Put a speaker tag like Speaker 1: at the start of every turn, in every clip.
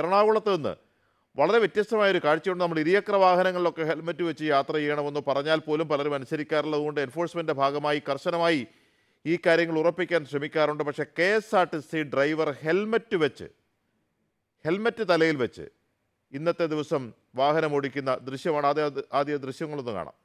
Speaker 1: എറണാകുളത്ത് നിന്ന് വളരെ വ്യത്യസ്തമായൊരു കാഴ്ചയുണ്ട് നമ്മൾ ഇരുചക്ര വാഹനങ്ങളിലൊക്കെ ഹെൽമറ്റ് വെച്ച് യാത്ര ചെയ്യണമെന്ന് പറഞ്ഞാൽ പോലും പലരും കൊണ്ട് എൻഫോഴ്സ്മെൻ്റ് ഭാഗമായി കർശനമായി ഈ കാര്യങ്ങൾ ഉറപ്പിക്കാൻ ശ്രമിക്കാറുണ്ട് പക്ഷേ K S R T C driver helmet വെച്ച് ഹെൽമറ്റ് തലയിൽ വെച്ച് ഇന്നത്തെ ദിവസം വാഹനം ഓടിക്കുന്ന ദൃശ്യമാണ് ആദ്യ ആദ്യ ദൃശ്യങ്ങളൊന്ന് കാണാം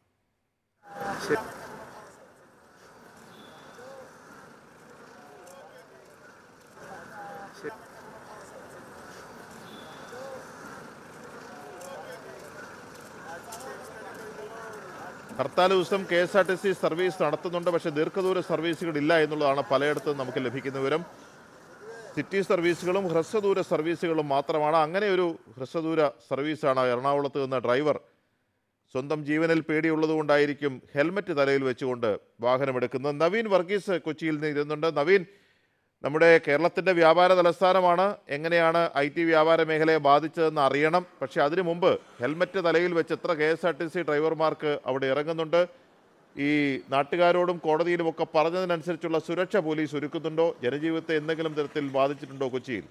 Speaker 1: ഹർത്താൽ ദിവസം K S R T C service നടത്തുന്നുണ്ട് പക്ഷേ ദീർഘദൂര സർവീസുകളില്ല എന്നുള്ളതാണ് പലയിടത്തും നമുക്ക് ലഭിക്കുന്ന വിവരം സിറ്റി സർവീസുകളും ഹ്രസ്വദൂര സർവീസുകളും മാത്രമാണ് അങ്ങനെ ഒരു ഹ്രസ്വദൂര സർവീസാണ് എറണാകുളത്ത് നിന്ന് ഡ്രൈവർ സ്വന്തം ജീവനിൽ പേടിയുള്ളതുകൊണ്ടായിരിക്കും ഹെൽമറ്റ് തലയിൽ വെച്ചുകൊണ്ട് വാഹനമെടുക്കുന്നത് നവീൻ വർഗീസ് കൊച്ചിയിൽ നിന്ന് ഇരുന്നുണ്ട് നവീൻ നമ്മുടെ കേരളത്തിൻ്റെ വ്യാപാര തലസ്ഥാനമാണ് എങ്ങനെയാണ് ഐ ടി വ്യാപാര മേഖലയെ ബാധിച്ചതെന്ന് അറിയണം പക്ഷേ അതിനു മുമ്പ് ഹെൽമറ്റ് തലയിൽ വെച്ച് എത്ര K S R T C ഡ്രൈവർമാർക്ക് അവിടെ ഇറങ്ങുന്നുണ്ട് ഈ നാട്ടുകാരോടും കോടതിയിലുമൊക്കെ പറഞ്ഞതിനനുസരിച്ചുള്ള സുരക്ഷ പോലീസ് ഒരുക്കുന്നുണ്ടോ ജനജീവിതത്തെ എന്തെങ്കിലും തരത്തിൽ ബാധിച്ചിട്ടുണ്ടോ കൊച്ചിയിൽ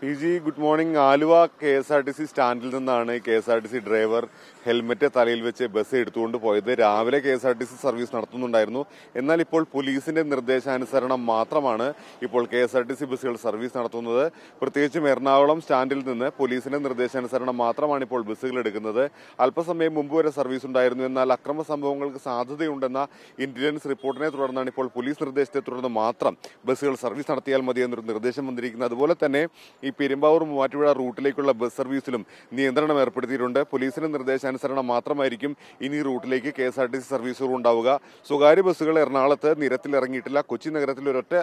Speaker 1: P G good morning
Speaker 2: Aluva K S R T C സ്റ്റാൻഡിൽ നിന്നാണ് K S R T C driver helmet തലയിൽ വെച്ച് ബസ് എടുത്തുകൊണ്ട് പോയത് രാവിലെ K S R T C service നടത്തുന്നുണ്ടായിരുന്നു എന്നാൽ ഇപ്പോൾ പോലീസിന്റെ നിർദ്ദേശാനുസരണം മാത്രമാണ് ഇപ്പോൾ K S R T C ബസ്സുകൾ സർവീസ് നടത്തുന്നത് പ്രത്യേകിച്ചും എറണാകുളം സ്റ്റാൻഡിൽ നിന്ന് പോലീസിന്റെ നിർദ്ദേശാനുസരണം മാത്രമാണ് ഇപ്പോൾ ബസ്സുകൾ എടുക്കുന്നത് അല്പസമയം മുമ്പ് വരെ സർവീസ് ഉണ്ടായിരുന്നു എന്നാൽ അക്രമ സംഭവങ്ങൾക്ക് സാധ്യതയുണ്ടെന്ന ഇന്റലിജൻസ് റിപ്പോർട്ടിനെ തുടർന്നാണ് ഇപ്പോൾ പോലീസ് നിർദ്ദേശത്തെ തുടർന്ന് മാത്രം ബസ്സുകൾ സർവീസ് നടത്തിയാൽ മതി എന്നൊരു നിർദ്ദേശം വന്നിരിക്കുന്നത് അതുപോലെ തന്നെ ഈ പെരുമ്പാവൂർ മൂവാറ്റുപുഴ റൂട്ടിലേക്കുള്ള ബസ് സർവീസിലും നിയന്ത്രണം ഏർപ്പെടുത്തിയിട്ടുണ്ട് പോലീസിന്റെ നിർദ്ദേശാനുസരണം മാത്രമായിരിക്കും ഇനി റൂട്ടിലേക്ക് K S R T C സർവീസുകൾ ഉണ്ടാവുക സ്വകാര്യ ബസ്സുകൾ എറണാകുളത്ത് നിരത്തിലിറങ്ങിയിട്ടില്ല കൊച്ചി നഗരത്തിൽ ഒരൊറ്റ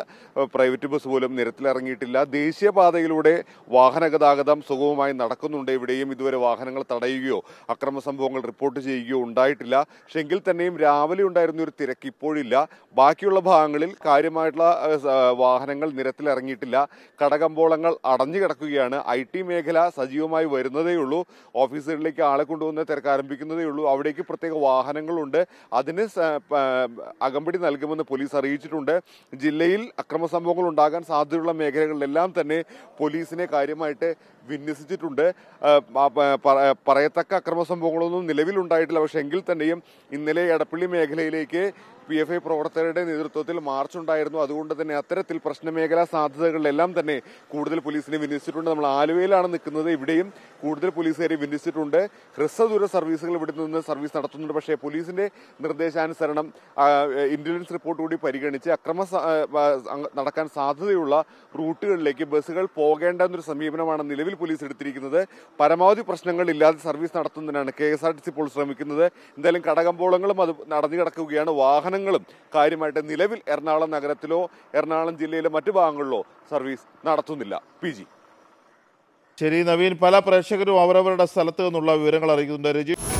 Speaker 2: പ്രൈവറ്റ് ബസ് പോലും നിരത്തിലിറങ്ങിയിട്ടില്ല ദേശീയപാതയിലൂടെ വാഹന ഗതാഗതം സുഗമമായി നടക്കുന്നുണ്ട് ഇവിടെയും ഇതുവരെ വാഹനങ്ങൾ തടയുകയോ അക്രമ സംഭവങ്ങൾ റിപ്പോർട്ട് ചെയ്യുകയോ ഉണ്ടായിട്ടില്ല പക്ഷേ എങ്കിൽ തന്നെയും രാവിലെ ഉണ്ടായിരുന്ന ഒരു തിരക്ക് ഇപ്പോഴില്ല ബാക്കിയുള്ള ഭാഗങ്ങളിൽ കാര്യമായിട്ടുള്ള വാഹനങ്ങൾ നിരത്തിലിറങ്ങിയിട്ടില്ല കടകമ്പോളങ്ങൾ അടഞ്ഞു നിറഞ്ഞു കിടക്കുകയാണ് ഐ ടി മേഖല സജീവമായി വരുന്നതേ ഉള്ളൂ ഓഫീസുകളിലേക്ക് ആളെ കൊണ്ടുവന്ന് ആരംഭിക്കുന്നതേ ഉള്ളൂ അവിടേക്ക് പ്രത്യേക വാഹനങ്ങളുണ്ട് അതിന് അകമ്പടി നൽകുമെന്ന് പോലീസ് അറിയിച്ചിട്ടുണ്ട് ജില്ലയിൽ അക്രമ സംഭവങ്ങൾ ഉണ്ടാകാൻ സാധ്യതയുള്ള മേഖലകളിലെല്ലാം തന്നെ പോലീസിനെ കാര്യമായിട്ട് വിന്യസിച്ചിട്ടുണ്ട് പറയത്തക്ക അക്രമ സംഭവങ്ങളൊന്നും നിലവിലുണ്ടായിട്ടില്ല പക്ഷേ എങ്കിൽ തന്നെയും ഇന്നലെ എടപ്പള്ളി മേഖലയിലേക്ക് പി എഫ് ഐ പ്രവർത്തകരുടെ നേതൃത്വത്തിൽ മാർച്ച് ഉണ്ടായിരുന്നു അതുകൊണ്ട് തന്നെ അത്തരത്തിൽ പ്രശ്നമേഖലാ സാധ്യതകളിലെല്ലാം തന്നെ കൂടുതൽ പോലീസിനെ വിന്യസിച്ചിട്ടുണ്ട് നമ്മൾ ആലുവയിലാണ് നിൽക്കുന്നത് ഇവിടെയും കൂടുതൽ പോലീസുകാരെ വിന്യസിച്ചിട്ടുണ്ട് ഹ്രസ്വദൂര സർവീസുകൾ ഇവിടെ നിന്ന് സർവീസ് നടത്തുന്നുണ്ട് പക്ഷേ പോലീസിന്റെ നിർദ്ദേശാനുസരണം ഇന്റലിജൻസ് റിപ്പോർട്ട് കൂടി പരിഗണിച്ച് അക്രമ നടക്കാൻ സാധ്യതയുള്ള റൂട്ടുകളിലേക്ക് ബസ്സുകൾ പോകേണ്ട എന്നൊരു സമീപനമാണ് നിലവിൽ പോലീസ് എടുത്തിരിക്കുന്നത് പരമാവധി പ്രശ്നങ്ങൾ ഇല്ലാതെ സർവീസ് നടത്തുന്നതിനാണ് K S R T C ഇപ്പോൾ ശ്രമിക്കുന്നത് എന്തായാലും കടകമ്പോളങ്ങളും അത് നടന്നു കിടക്കുകയാണ് വാഹന വാഹനങ്ങളും കാര്യമായിട്ട് നിലവിൽ എറണാകുളം നഗരത്തിലോ എറണാകുളം ജില്ലയിലെ മറ്റു ഭാഗങ്ങളിലോ സർവീസ് നടത്തുന്നില്ല
Speaker 1: പി ശരി നവീൻ പല പ്രേക്ഷകരും അവരവരുടെ സ്ഥലത്ത് നിന്നുള്ള വിവരങ്ങൾ അറിയിക്കുന്നുണ്ട് രജി